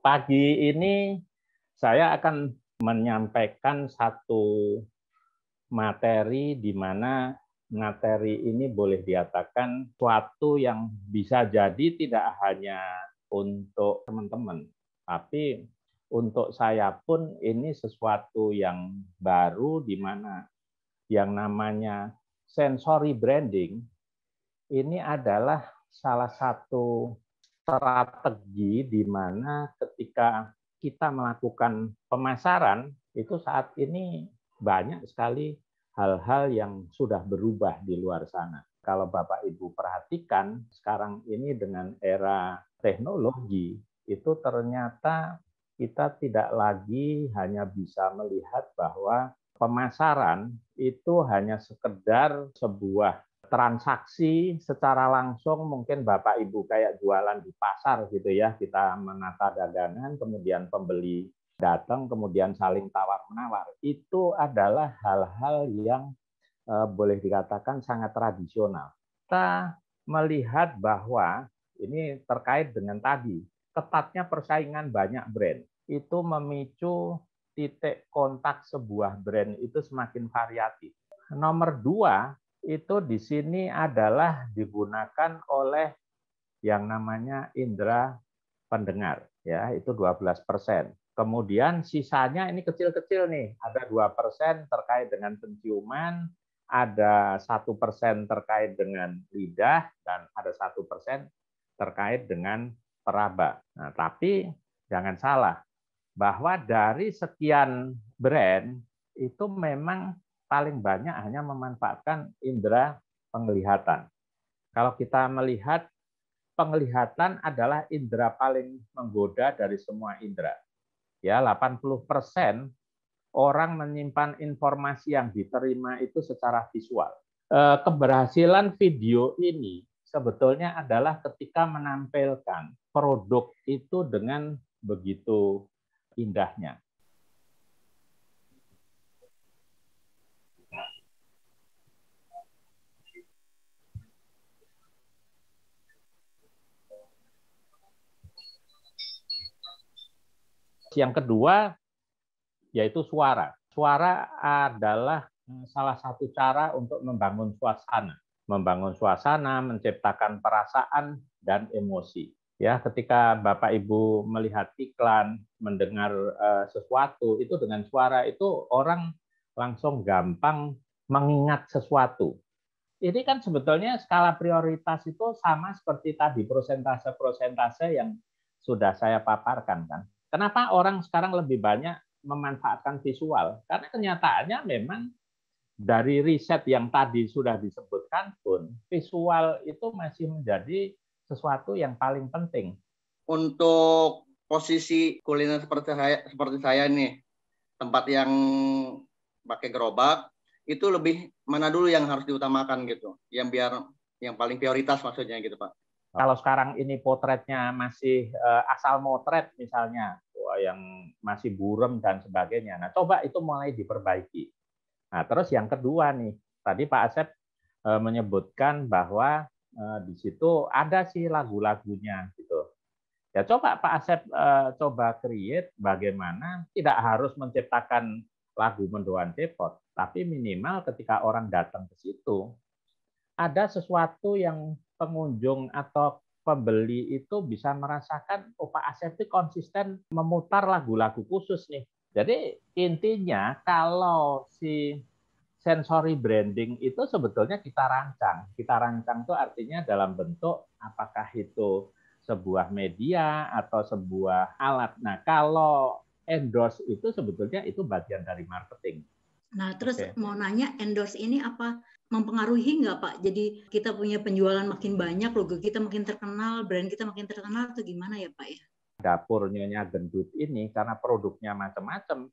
Pagi ini saya akan menyampaikan satu materi di mana materi ini boleh diatakan suatu yang bisa jadi tidak hanya untuk teman-teman, tapi untuk saya pun ini sesuatu yang baru di mana yang namanya sensory branding ini adalah salah satu strategi di mana ketika kita melakukan pemasaran itu saat ini banyak sekali hal-hal yang sudah berubah di luar sana. Kalau Bapak Ibu perhatikan sekarang ini dengan era teknologi itu ternyata kita tidak lagi hanya bisa melihat bahwa pemasaran itu hanya sekedar sebuah transaksi secara langsung mungkin Bapak Ibu kayak jualan di pasar gitu ya, kita menata dagangan, kemudian pembeli datang, kemudian saling tawar-menawar. Itu adalah hal-hal yang eh, boleh dikatakan sangat tradisional. Kita melihat bahwa ini terkait dengan tadi, ketatnya persaingan banyak brand. Itu memicu titik kontak sebuah brand itu semakin variatif. Nomor dua, itu di sini adalah digunakan oleh yang namanya indera pendengar ya itu 12 persen. Kemudian sisanya ini kecil-kecil nih ada dua persen terkait dengan penciuman, ada satu persen terkait dengan lidah dan ada satu persen terkait dengan peraba. Nah, tapi jangan salah bahwa dari sekian brand itu memang paling banyak hanya memanfaatkan indera penglihatan. Kalau kita melihat, penglihatan adalah indera paling menggoda dari semua indera. Ya, 80 persen orang menyimpan informasi yang diterima itu secara visual. E, keberhasilan video ini sebetulnya adalah ketika menampilkan produk itu dengan begitu indahnya. yang kedua yaitu suara. Suara adalah eh, salah satu cara untuk membangun suasana, membangun suasana, menciptakan perasaan dan emosi. Ya, ketika Bapak Ibu melihat iklan, mendengar uh, sesuatu itu dengan suara itu orang langsung gampang mengingat sesuatu. Ini kan sebetulnya skala prioritas itu sama seperti tadi prosentase-prosentase yang sudah saya paparkan kan. Kenapa orang sekarang lebih banyak memanfaatkan visual? Karena kenyataannya memang dari riset yang tadi sudah disebutkan pun, visual itu masih menjadi sesuatu yang paling penting. Untuk posisi kuliner seperti saya, seperti saya nih, tempat yang pakai gerobak, itu lebih mana dulu yang harus diutamakan gitu, yang biar yang paling prioritas maksudnya gitu Pak. Kalau sekarang ini potretnya masih eh, asal motret misalnya, yang masih burem dan sebagainya. Nah, coba itu mulai diperbaiki. Nah, terus yang kedua nih, tadi Pak Asep eh, menyebutkan bahwa eh, di situ ada sih lagu-lagunya gitu. Ya coba Pak Asep coba create bagaimana tidak harus menciptakan lagu mendoan cepot, tapi minimal ketika orang datang ke situ ada sesuatu yang pengunjung atau pembeli itu bisa merasakan oh Pak Asep itu konsisten memutar lagu-lagu khusus nih. Jadi intinya kalau si sensory branding itu sebetulnya kita rancang. Kita rancang itu artinya dalam bentuk apakah itu sebuah media atau sebuah alat. Nah kalau endorse itu sebetulnya itu bagian dari marketing. Nah terus okay. mau nanya endorse ini apa mempengaruhi nggak Pak? Jadi kita punya penjualan makin banyak, logo kita makin terkenal, brand kita makin terkenal atau gimana ya Pak ya? Dapurnya gendut ini karena produknya macam-macam,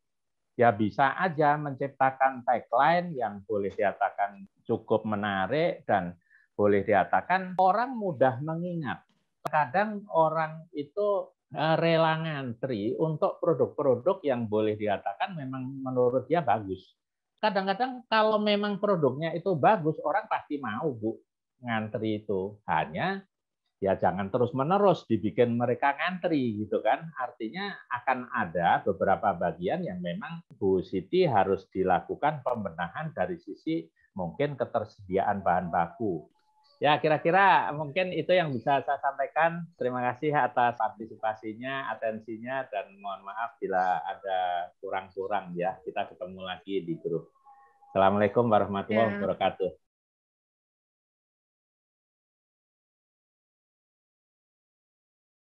ya bisa aja menciptakan tagline yang boleh diatakan cukup menarik dan boleh diatakan orang mudah mengingat. Kadang orang itu e, rela ngantri untuk produk-produk yang boleh diatakan memang menurut dia bagus kadang-kadang kalau memang produknya itu bagus, orang pasti mau, Bu, ngantri itu. Hanya ya jangan terus-menerus dibikin mereka ngantri gitu kan. Artinya akan ada beberapa bagian yang memang Bu Siti harus dilakukan pembenahan dari sisi mungkin ketersediaan bahan baku. Ya, kira-kira mungkin itu yang bisa saya sampaikan. Terima kasih atas partisipasinya, atensinya, dan mohon maaf bila ada kurang-kurang ya. Kita ketemu lagi di grup. Assalamualaikum warahmatullahi ya. wabarakatuh.